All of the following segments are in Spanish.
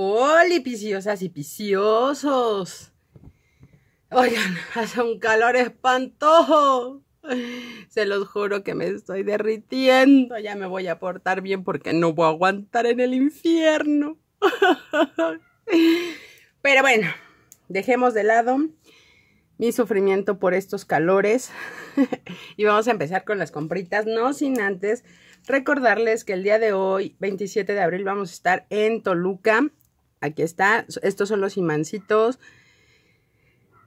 ¡Hola, piciosas y piciosos! Oigan, hace un calor espantoso. Se los juro que me estoy derritiendo. Ya me voy a portar bien porque no voy a aguantar en el infierno. Pero bueno, dejemos de lado mi sufrimiento por estos calores. y vamos a empezar con las compritas, no sin antes recordarles que el día de hoy, 27 de abril, vamos a estar en Toluca Aquí está. Estos son los imancitos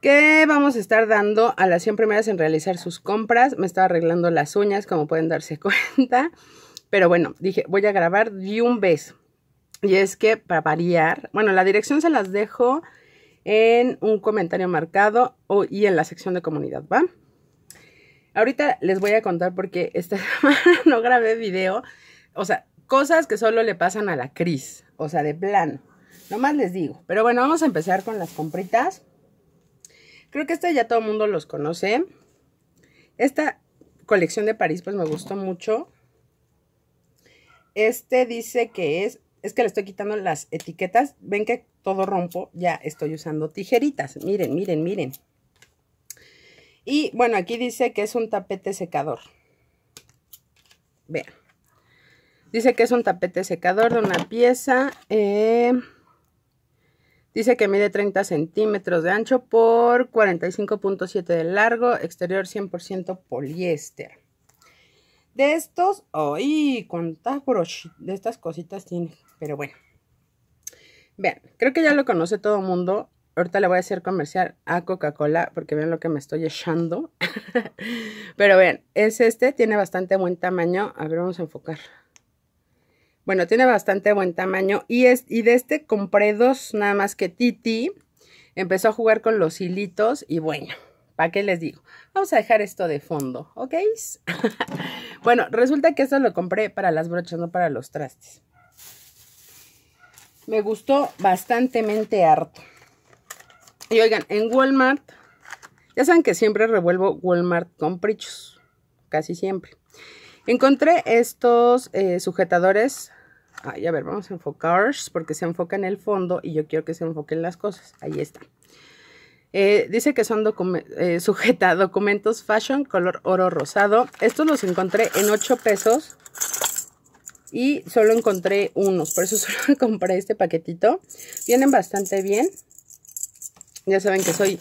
que vamos a estar dando a las 100 primeras en realizar sus compras. Me estaba arreglando las uñas, como pueden darse cuenta. Pero bueno, dije, voy a grabar de un beso. Y es que, para variar, bueno, la dirección se las dejo en un comentario marcado o, y en la sección de comunidad, ¿va? Ahorita les voy a contar porque esta semana no grabé video. O sea, cosas que solo le pasan a la Cris. O sea, de plano. Nomás les digo. Pero bueno, vamos a empezar con las compritas. Creo que este ya todo el mundo los conoce. Esta colección de París pues me gustó mucho. Este dice que es... Es que le estoy quitando las etiquetas. Ven que todo rompo. Ya estoy usando tijeritas. Miren, miren, miren. Y bueno, aquí dice que es un tapete secador. Vean. Dice que es un tapete secador de una pieza. Eh, Dice que mide 30 centímetros de ancho por 45.7 de largo, exterior 100% poliéster. De estos, ¡ay! ¿Cuántas de estas cositas tiene? Pero bueno. Vean, creo que ya lo conoce todo el mundo. Ahorita le voy a hacer comercial a Coca-Cola porque vean lo que me estoy echando. Pero vean, es este, tiene bastante buen tamaño. A ver, vamos a enfocar. Bueno, tiene bastante buen tamaño. Y, es, y de este compré dos, nada más que Titi empezó a jugar con los hilitos y bueno, ¿para qué les digo? Vamos a dejar esto de fondo, ¿ok? bueno, resulta que esto lo compré para las brochas, no para los trastes. Me gustó bastante harto. Y oigan, en Walmart, ya saben que siempre revuelvo Walmart con prichos, casi siempre. Encontré estos eh, sujetadores. Ay, a ver, vamos a enfocar porque se enfoca en el fondo y yo quiero que se enfoquen las cosas. Ahí está. Eh, dice que son sujetados eh, sujeta documentos fashion color oro rosado. Estos los encontré en 8 pesos y solo encontré unos. Por eso solo compré este paquetito. Vienen bastante bien. Ya saben que soy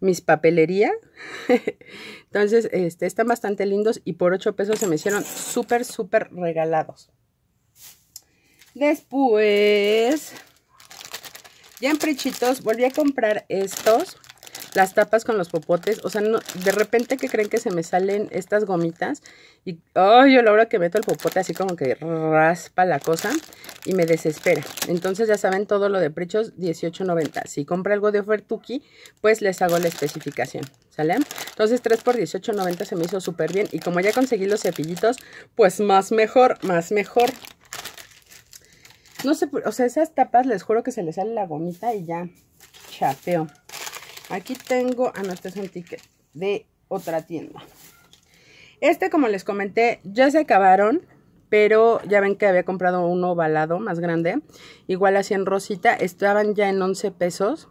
mis papelería. Entonces, este, están bastante lindos y por 8 pesos se me hicieron súper, súper regalados. Después, ya en prechitos, volví a comprar estos las tapas con los popotes, o sea, de repente que creen que se me salen estas gomitas y oh, yo logro que meto el popote así como que raspa la cosa y me desespera. Entonces ya saben todo lo de precios 18.90. Si compra algo de ofertuki, pues les hago la especificación, ¿sale? Entonces 3 por 18.90 se me hizo súper bien y como ya conseguí los cepillitos, pues más mejor, más mejor. No sé, o sea, esas tapas les juro que se les sale la gomita y ya chapeo. Aquí tengo a un ticket de otra tienda. Este, como les comenté, ya se acabaron. Pero ya ven que había comprado uno ovalado más grande. Igual así en rosita. Estaban ya en 11 pesos.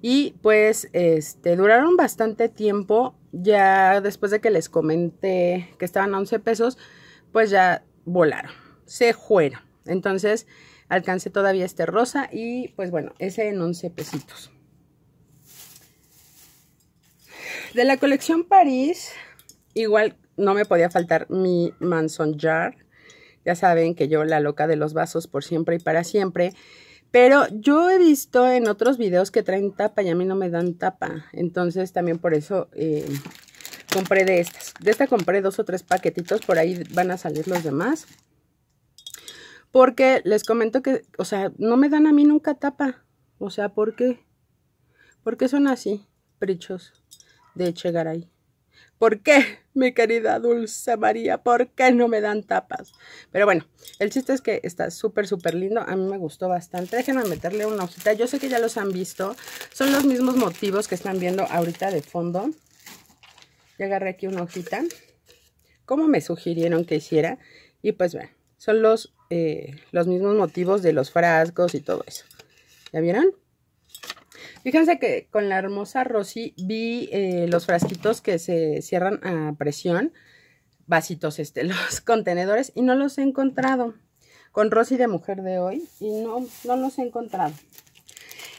Y pues este duraron bastante tiempo. Ya después de que les comenté que estaban a 11 pesos, pues ya volaron, se fueron. Entonces alcancé todavía este rosa y pues bueno, ese en 11 pesitos. De la colección París, igual no me podía faltar mi Manson Jar. Ya saben que yo la loca de los vasos por siempre y para siempre. Pero yo he visto en otros videos que traen tapa y a mí no me dan tapa. Entonces también por eso eh, compré de estas. De esta compré dos o tres paquetitos. Por ahí van a salir los demás. Porque les comento que, o sea, no me dan a mí nunca tapa. O sea, ¿por qué? ¿Por son así, prichos? de llegar ahí. ¿Por qué, mi querida Dulce María? ¿Por qué no me dan tapas? Pero bueno, el chiste es que está súper, súper lindo. A mí me gustó bastante. Déjenme meterle una hojita. Yo sé que ya los han visto. Son los mismos motivos que están viendo ahorita de fondo. Ya agarré aquí una hojita. Como me sugirieron que hiciera. Y pues vean, son los, eh, los mismos motivos de los frascos y todo eso. ¿Ya vieron? Fíjense que con la hermosa Rosy vi eh, los frasquitos que se cierran a presión, vasitos, este, los contenedores, y no los he encontrado. Con Rosy de Mujer de hoy, y no, los he encontrado.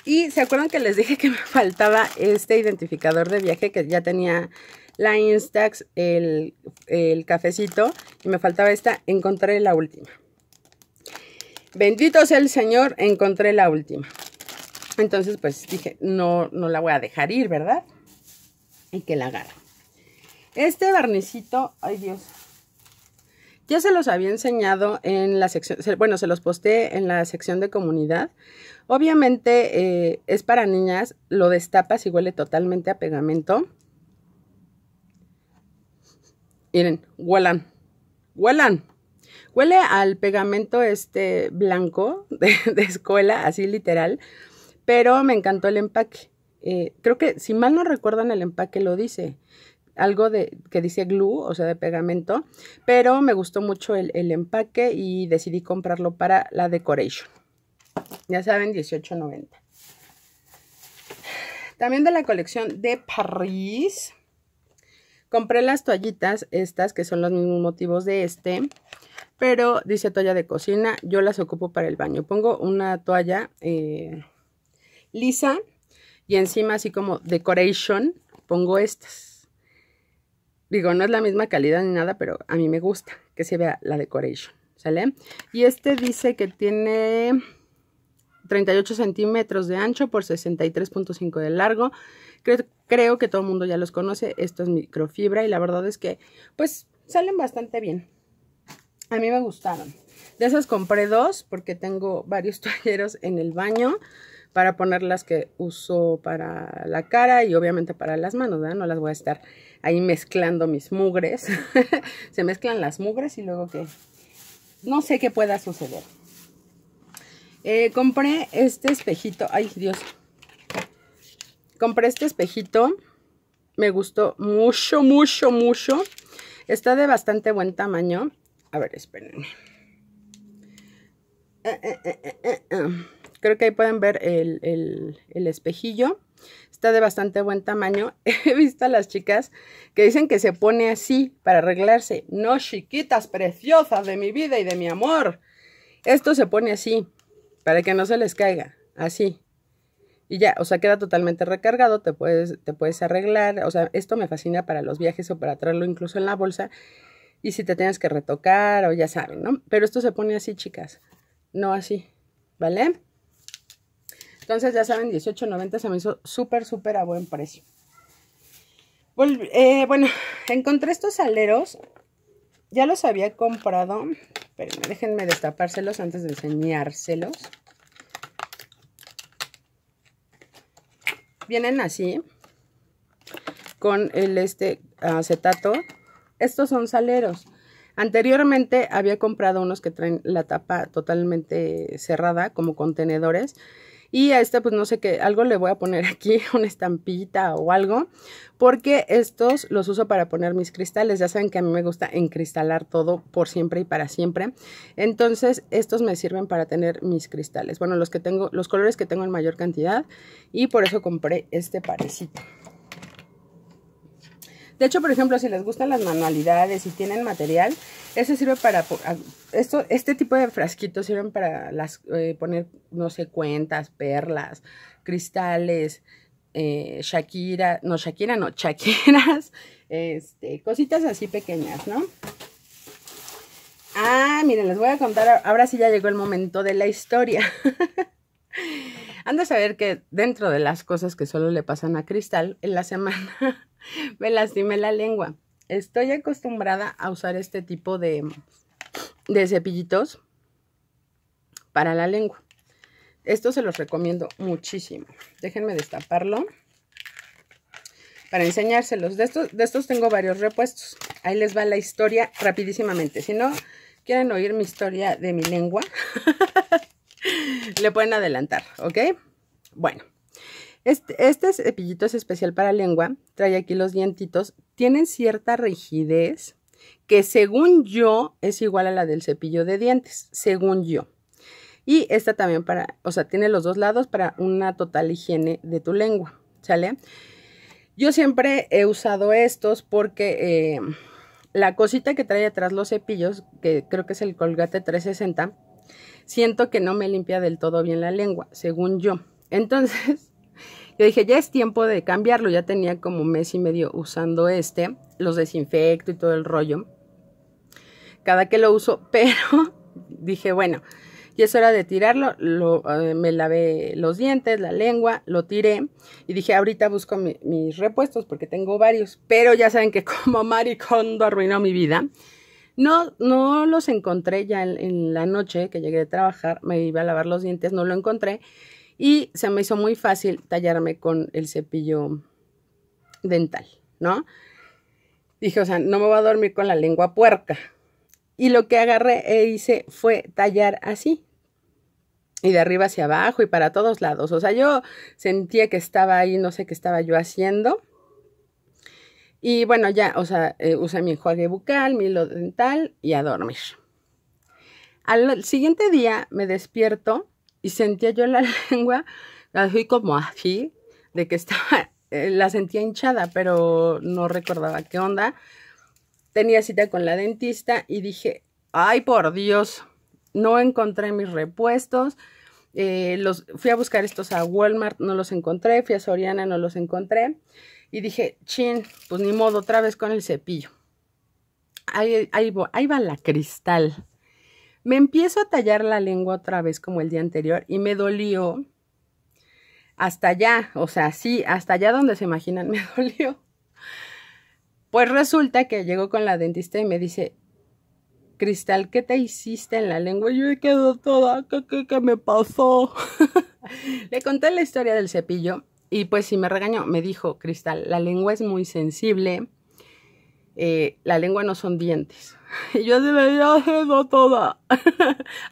Y se acuerdan que les dije que me faltaba este identificador de viaje que ya tenía la Instax, el, el cafecito, y me faltaba esta, encontré la última. Bendito sea el Señor, encontré la última. Entonces, pues dije, no, no la voy a dejar ir, ¿verdad? Y que la agarre. Este barnicito, ay Dios, ya se los había enseñado en la sección, bueno, se los posté en la sección de comunidad. Obviamente eh, es para niñas, lo destapas y huele totalmente a pegamento. Miren, huelan, huelan. Huele al pegamento este blanco de, de escuela, así literal pero me encantó el empaque. Eh, creo que, si mal no recuerdan, el empaque lo dice. Algo de que dice glue, o sea, de pegamento. Pero me gustó mucho el, empaque y decidí comprarlo para la decoration. Ya saben, $18.90. También de la colección de París. Compré las toallitas, estas que son los mismos motivos de este. Pero dice toalla de cocina, yo las ocupo para el baño. Pongo una toalla... Eh, lisa y encima así como decoration pongo estas. Digo, no es la misma calidad ni nada, pero a mí me gusta que se vea la decoration, ¿sale? Y este dice que tiene 38 centímetros de ancho por 63.5 de largo. Creo, que todo el mundo ya los conoce. Esto es microfibra y la verdad es que, pues, salen bastante bien. A mí me gustaron. De esas compré dos porque tengo varios toalleros en el baño para poner las que uso para la cara y obviamente para las manos, ¿verdad? No las voy a estar ahí mezclando mis mugres. Se mezclan las mugres y luego que no sé qué pueda suceder. Eh, compré este espejito. Ay, Dios. Compré este espejito. Me gustó mucho, mucho, mucho. Está de bastante buen tamaño. A ver, espérenme. Eh, eh, Creo que ahí pueden ver el, espejillo. Está de bastante buen tamaño. He visto a las chicas que dicen que se pone así para arreglarse. No, chiquitas preciosas de mi vida y de mi amor. Esto se pone así para que no se les caiga. Así. Y ya, o sea, queda totalmente recargado, te puedes, te puedes arreglar. O sea, esto me fascina para los viajes o para traerlo incluso en la bolsa. Y si te tienes que retocar o ya saben, ¿no? Pero esto se pone así, chicas. No así, ¿vale? Entonces, ya saben, 18.90 se me hizo súper, súper a buen precio. Eh, bueno, encontré estos aleros. Ya los había comprado. pero déjenme destapárselos antes de enseñárselos. Vienen así. Con el este acetato. Estos son saleros. Anteriormente había comprado unos que traen la tapa totalmente cerrada como contenedores y a este, pues no sé qué, algo le voy a poner aquí, una estampita o algo, porque estos los uso para poner mis cristales. Ya saben que a mí me gusta encristalar todo por siempre y para siempre. Entonces, estos me sirven para tener mis cristales. Bueno, los que tengo, los colores que tengo en mayor cantidad y por eso compré este parecito. De hecho, por ejemplo, si les gustan las manualidades y tienen material, eso sirve para... Esto, este tipo de frasquitos sirven para eh, poner, no sé, cuentas, perlas, cristales, eh, Shakira, no, Shakira no, Shakiras, este, cositas así pequeñas, ¿no? Ah, miren, les voy a contar, ahora sí ya llegó el momento de la historia. Anda de saber que dentro de las cosas que solo le pasan a Cristal, en la semana me lastimé la lengua. Estoy acostumbrada a usar este tipo de, de cepillitos para la lengua. Esto se los recomiendo muchísimo. Déjenme destaparlo para enseñárselos. De estos, de estos tengo varios repuestos. Ahí les va la historia rapidísimamente. Si no quieren oír mi historia de mi lengua, Le pueden adelantar, ¿ok? Bueno, este, este, cepillito es especial para lengua. Trae aquí los dientitos. Tienen cierta rigidez que según yo es igual a la del cepillo de dientes, según yo. Y esta también para, o sea, tiene los dos lados para una total higiene de tu lengua, ¿sale? Yo siempre he usado estos porque eh, la cosita que trae atrás los cepillos, que creo que es el Colgate 360, siento que no me limpia del todo bien la lengua, según yo. Entonces, yo dije, ya es tiempo de cambiarlo, ya tenía como un mes y medio usando este, los desinfecto y todo el rollo, cada que lo uso, pero dije, bueno, ya es hora de tirarlo, eh, me lavé los dientes, la lengua, lo tiré y dije, ahorita busco mis repuestos porque tengo varios, pero ya saben que como Maricondo arruinó mi vida, no, no los encontré ya en, la noche que llegué de trabajar, me iba a lavar los dientes, no lo encontré y se me hizo muy fácil tallarme con el cepillo dental, ¿no? Dije, o sea, no me voy a dormir con la lengua puerca. Y lo que agarré e hice fue tallar así, y de arriba hacia abajo y para todos lados. O sea, yo sentía que estaba ahí, no sé qué estaba yo haciendo, y bueno, ya, o sea, eh, usé mi enjuague bucal, mi hilo dental y a dormir. Al siguiente día me despierto y sentía yo la lengua, la fui como así, de que estaba, eh, la sentía hinchada, pero no recordaba qué onda. Tenía cita con la dentista y dije, ay por Dios, no encontré mis repuestos. Eh, los, fui a buscar estos a Walmart, no los encontré, fui a Soriana, no los encontré. Y dije, chin, pues ni modo, otra vez con el cepillo. Ahí, ahí, va la cristal. Me empiezo a tallar la lengua otra vez como el día anterior y me dolió hasta allá, o sea, sí, hasta allá donde se imaginan me dolió. Pues resulta que llegó con la dentista y me dice, Cristal, ¿qué te hiciste en la lengua? Yo me quedo toda, qué me pasó? Le conté la historia del cepillo y pues si me regañó, me dijo, Cristal, la lengua es muy sensible, eh, la lengua no son dientes. Y yo me toda,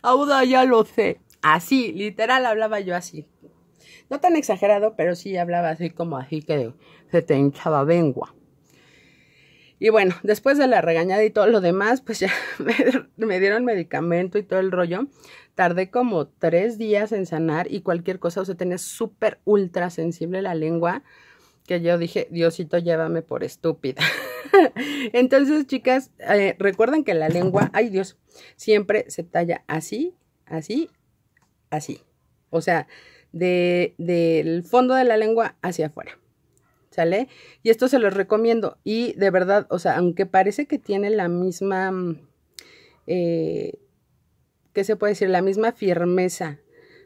auda ya lo sé. Así, literal hablaba yo así. No tan exagerado, pero sí hablaba así como así que se te hinchaba lengua. Y bueno, después de la regañada y todo lo demás, pues ya me, dieron medicamento y todo el rollo tardé como tres días en sanar y cualquier cosa, o sea, tenía súper ultra sensible la lengua que yo dije, Diosito, llévame por estúpida. Entonces, chicas, eh, recuerden que la lengua, ay Dios, siempre se talla así, así, así. O sea, de, del fondo de la lengua hacia afuera. ¿Sale? Y esto se los recomiendo. Y de verdad, o sea, aunque parece que tiene la misma... Mm, eh, ¿qué se puede decir? La misma firmeza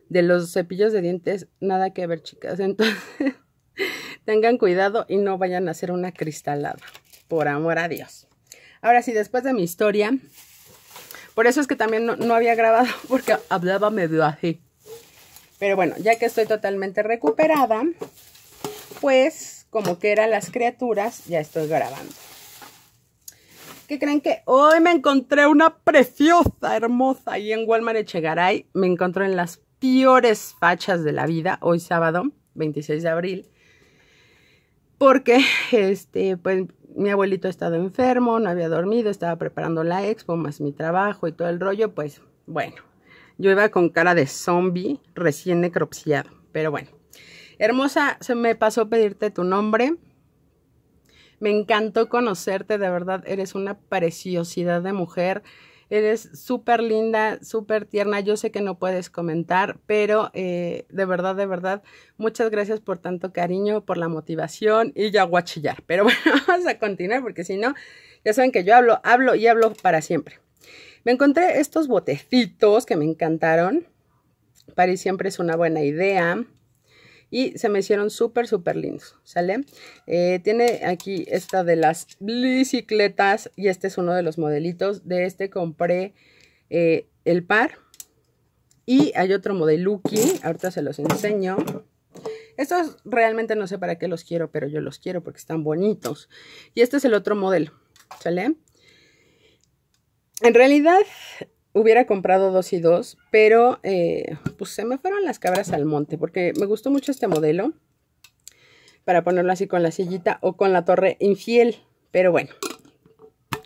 de los cepillos de dientes, nada que ver, chicas. Entonces, tengan cuidado y no vayan a hacer una cristalada, por amor a Dios. Ahora sí, después de mi historia, por eso es que también no, no había grabado, porque hablaba medio así. Pero bueno, ya que estoy totalmente recuperada, pues como que eran las criaturas, ya estoy grabando. ¿Qué creen que hoy me encontré una preciosa, hermosa, ahí en Walmart Echegaray? Me encontré en las peores fachas de la vida, hoy sábado, 26 de abril. Porque, este, pues, mi abuelito ha estado enfermo, no había dormido, estaba preparando la expo, más mi trabajo y todo el rollo, pues, bueno. Yo iba con cara de zombie recién necropsiado, pero bueno. Hermosa, se me pasó pedirte tu nombre. Me encantó conocerte, de verdad, eres una preciosidad de mujer. Eres súper linda, súper tierna. Yo sé que no puedes comentar, pero eh, de verdad, de verdad, muchas gracias por tanto cariño, por la motivación y ya guachillar. Pero bueno, vamos a continuar porque si no, ya saben que yo hablo, hablo y hablo para siempre. Me encontré estos botecitos que me encantaron. Para siempre es una buena idea y se me hicieron súper, súper lindos, ¿sale? Eh, tiene aquí esta de las bicicletas y este es uno de los modelitos. De este compré eh, el par y hay otro modeluki, ahorita se los enseño. Estos realmente no sé para qué los quiero, pero yo los quiero porque están bonitos. Y este es el otro modelo, ¿sale? En realidad, hubiera comprado dos y dos, pero eh, pues se me fueron las cabras al monte porque me gustó mucho este modelo para ponerlo así con la sillita o con la torre infiel, pero bueno.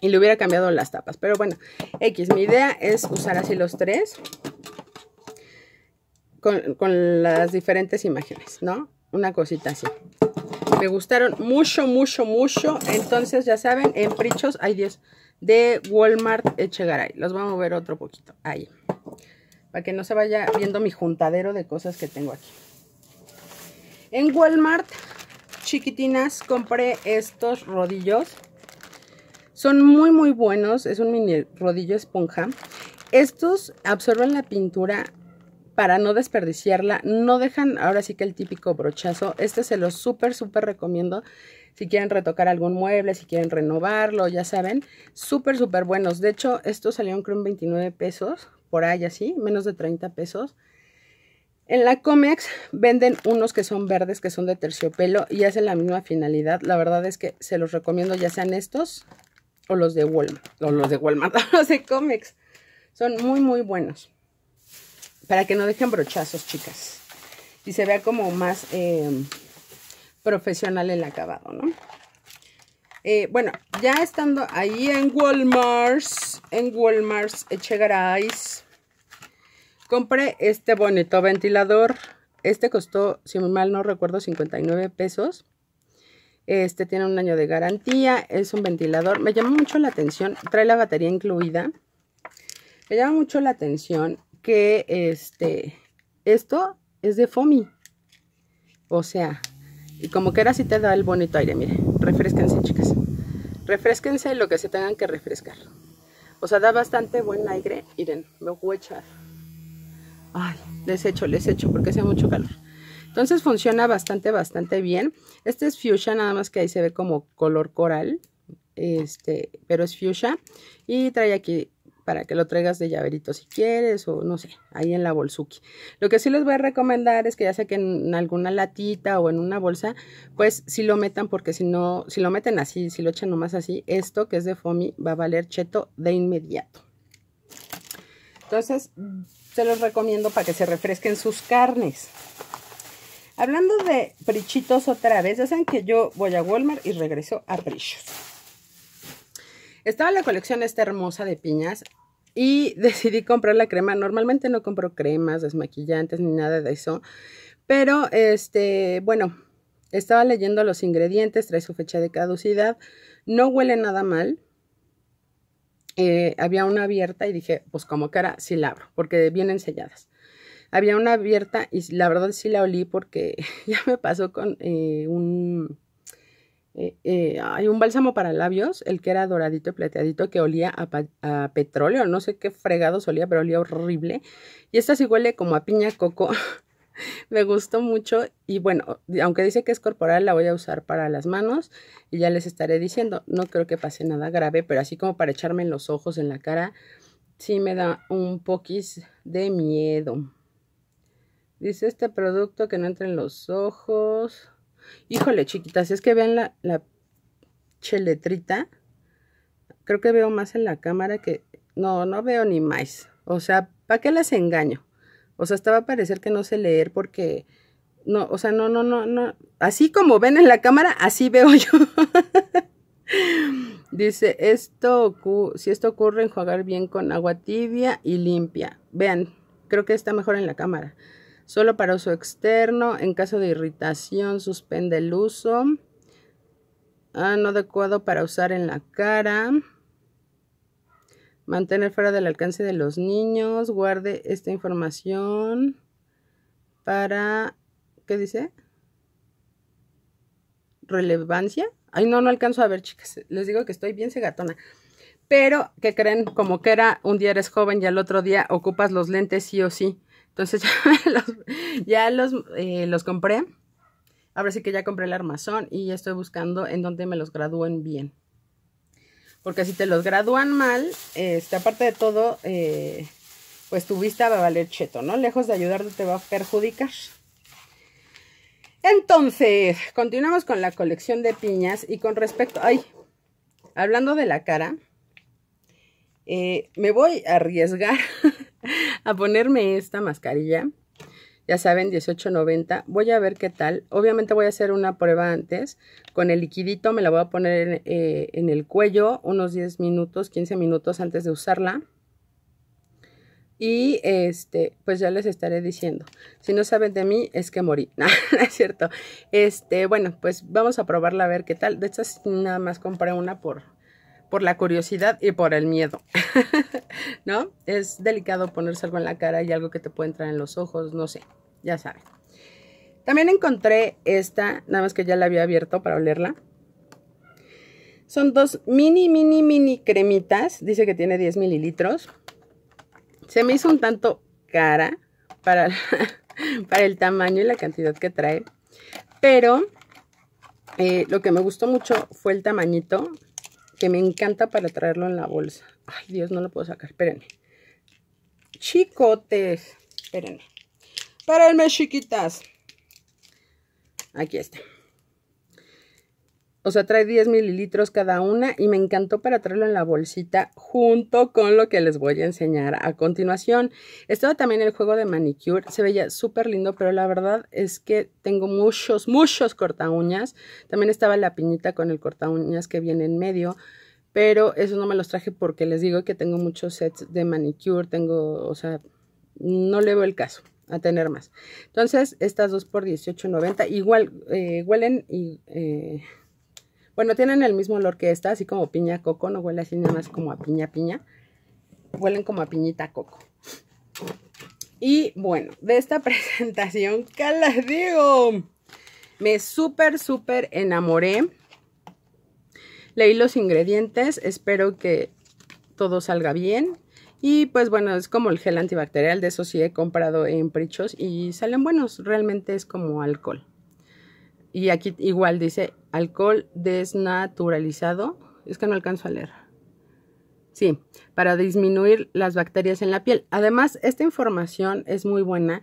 Y le hubiera cambiado las tapas, pero bueno, X, mi idea es usar así los tres con, las diferentes imágenes, ¿no? Una cosita así. Me gustaron mucho, mucho, mucho, entonces ya saben, en prichos, hay diez de Walmart Echegaray. Los voy a mover otro poquito, ahí, para que no se vaya viendo mi juntadero de cosas que tengo aquí. En Walmart, chiquitinas, compré estos rodillos. Son muy, muy buenos. Es un mini rodillo esponja. Estos absorben la pintura para no desperdiciarla. No dejan ahora sí que el típico brochazo. Este se los súper, súper recomiendo si quieren retocar algún mueble, si quieren renovarlo, ya saben, súper, súper buenos. De hecho, estos salieron creo en 29 pesos, por ahí así, menos de 30 pesos. En la Comex venden unos que son verdes, que son de terciopelo y hacen la misma finalidad. La verdad es que se los recomiendo ya sean estos o los de Walmart, o los de Walmart, de Comex. Son muy, muy buenos. Para que no dejen brochazos, chicas. Y se vea como más... Eh, profesional el acabado, ¿no? Eh, bueno, ya estando ahí en Walmart, en Walmart Echegarais, compré este bonito ventilador. Este costó, si mal no recuerdo, 59 pesos. Este tiene un año de garantía, es un ventilador. Me llama mucho la atención, trae la batería incluida. Me llama mucho la atención que este, esto es de FOMI. O sea, y como que ahora sí te da el bonito aire, mire, refresquense chicas. Refresquense lo que se tengan que refrescar. O sea, da bastante buen aire. Miren, me voy a echar. Ay, les echo, les porque hace mucho calor. Entonces funciona bastante, bastante bien. Este es fuchsia, nada más que ahí se ve como color coral. Este, pero es fuchsia. Y trae aquí para que lo traigas de llaverito si quieres o no sé, ahí en la bolsuki. Lo que sí les voy a recomendar es que ya sea que en alguna latita o en una bolsa, pues si sí lo metan porque si no, si lo meten así, si lo echan nomás así, esto que es de fomi va a valer cheto de inmediato. Entonces, se los recomiendo para que se refresquen sus carnes. Hablando de prichitos otra vez, ya saben que yo voy a Walmart y regreso a prichos. Estaba la colección esta hermosa de piñas. Y decidí comprar la crema. Normalmente no compro cremas, desmaquillantes ni nada de eso. Pero, este, bueno, estaba leyendo los ingredientes, trae su fecha de caducidad. No huele nada mal. Eh, había una abierta y dije, pues como cara, sí la abro, porque vienen selladas. Había una abierta y la verdad sí la olí porque ya me pasó con eh, un eh, eh, hay un bálsamo para labios, el que era doradito y plateadito, que olía a, petróleo, no sé qué fregado olía, pero olía horrible. Y esta sí huele como a piña coco. Me gustó mucho y bueno, aunque dice que es corporal, la voy a usar para las manos y ya les estaré diciendo. No creo que pase nada grave, pero así como para echarme en los ojos, en la cara, sí me da un poquis de miedo. Dice este producto que no entra en los ojos. Híjole, chiquitas, es que vean la, la cheletrita. Creo que veo más en la cámara que... No, no veo ni más. O sea, ¿para qué las engaño? O sea, estaba a parecer que no sé leer porque... No, o sea, no, no, no, no. Así como ven en la cámara, así veo yo. Dice, esto, si esto ocurre, enjuagar bien con agua tibia y limpia. Vean, creo que está mejor en la cámara. Solo para uso externo. En caso de irritación, suspende el uso. Ah, no adecuado para usar en la cara. Mantener fuera del alcance de los niños. Guarde esta información para... ¿Qué dice? Relevancia. Ay, no, no alcanzo a ver, chicas. Les digo que estoy bien cegatona. Pero, que creen? Como que era un día eres joven y al otro día ocupas los lentes sí o sí. Entonces ya los, eh, los, compré. Ahora sí que ya compré el armazón y ya estoy buscando en dónde me los gradúen bien. Porque si te los gradúan mal, este, aparte de todo, eh, pues tu vista va a valer cheto, ¿no? Lejos de ayudarte te va a perjudicar. Entonces, continuamos con la colección de piñas y con respecto... ¡Ay! Hablando de la cara, eh, me voy a arriesgar a ponerme esta mascarilla. Ya saben, 18.90. Voy a ver qué tal. Obviamente voy a hacer una prueba antes. Con el liquidito me la voy a poner en, eh, el cuello unos 10 minutos, 15 minutos antes de usarla. Y este, pues ya les estaré diciendo. Si no saben de mí, es que morí. No, es cierto. Este, bueno, pues vamos a probarla a ver qué tal. De hecho nada más compré una por, por la curiosidad y por el miedo, ¿no? Es delicado ponerse algo en la cara y algo que te puede entrar en los ojos, no sé, ya saben. También encontré esta, nada más que ya la había abierto para olerla. Son dos mini, mini, mini cremitas. Dice que tiene 10 mililitros. Se me hizo un tanto cara para, para el tamaño y la cantidad que trae. Pero eh, lo que me gustó mucho fue el tamañito que me encanta para traerlo en la bolsa. Ay, Dios, no lo puedo sacar. Espérenme. Chicotes. Espérenme. mes chiquitas. Aquí está. O sea, trae 10 mililitros cada una y me encantó para traerlo en la bolsita junto con lo que les voy a enseñar a continuación. Estaba también el juego de manicure, se veía súper lindo, pero la verdad es que tengo muchos, muchos corta uñas. También estaba la piñita con el corta uñas que viene en medio pero eso no me los traje porque les digo que tengo muchos sets de manicure, tengo, o sea, no le veo el caso a tener más. Entonces, estas dos por $18.90, igual eh, huelen y eh, bueno, tienen el mismo olor que esta, así como piña coco, no huele así nada más como a piña piña. Huelen como a piñita coco. Y bueno, de esta presentación, ¿qué les digo? Me súper, súper enamoré. Leí los ingredientes, espero que todo salga bien. Y pues bueno, es como el gel antibacterial, de eso sí he comprado en prichos y salen buenos, realmente es como alcohol. Y aquí igual dice alcohol desnaturalizado. Es que no alcanzo a leer. Sí, para disminuir las bacterias en la piel. Además, esta información es muy buena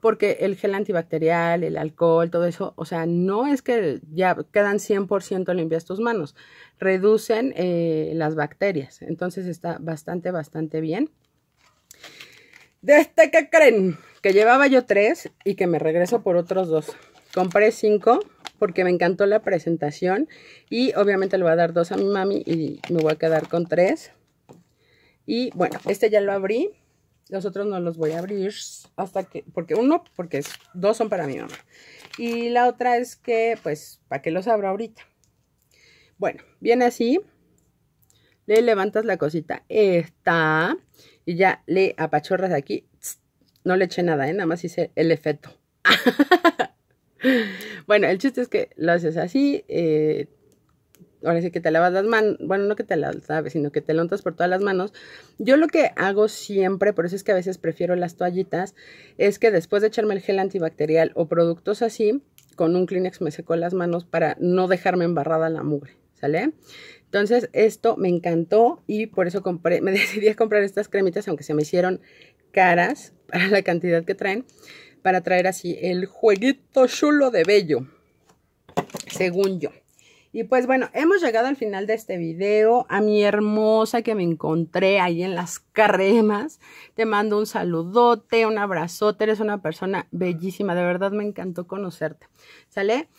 porque el gel antibacterial, el alcohol, todo eso, o sea, no es que ya quedan 100% limpias tus manos, reducen eh, las bacterias, entonces está bastante, bastante bien. De este que creen, que llevaba yo tres y que me regreso por otros dos. Compré cinco porque me encantó la presentación y obviamente le voy a dar dos a mi mami y me voy a quedar con tres. Y bueno, este ya lo abrí. Los otros no los voy a abrir hasta que, porque uno, porque dos son para mi mamá. Y la otra es que, pues, ¿para que los abra ahorita? Bueno, viene así. Le levantas la cosita. Está. Y ya le apachorras aquí. No le eché nada, ¿eh? Nada más hice el efecto. bueno, el chiste es que lo haces así. Eh, ahora sí que te lavas las manos, bueno, no que te lavas, laves, sino que te lo por todas las manos. Yo lo que hago siempre, por eso es que a veces prefiero las toallitas, es que después de echarme el gel antibacterial o productos así, con un Kleenex me secó las manos para no dejarme embarrada la mugre, ¿sale? Entonces, esto me encantó y por eso compré, me decidí a comprar estas cremitas, aunque se me hicieron caras para la cantidad que traen para traer así el jueguito chulo de bello, según yo. Y pues bueno, hemos llegado al final de este video. A mi hermosa que me encontré ahí en las carremas. Te mando un saludote, un abrazote. Eres una persona bellísima. De verdad me encantó conocerte. ¿Sale?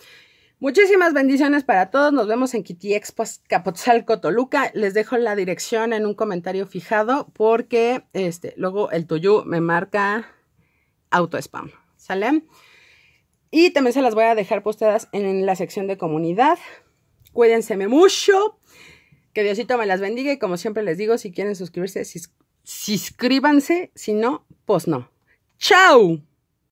Muchísimas bendiciones para todos. Nos vemos en Kitty Expo Capotzalco, Toluca. Les dejo la dirección en un comentario fijado porque este, luego el Toyu me marca auto-spam, ¿sale? Y también se las voy a dejar posteadas en la sección de comunidad. Cuídense mucho. Que Diosito me las bendiga y como siempre les digo, si quieren suscribirse, si suscríbanse, si no, pues no. ¡Chao!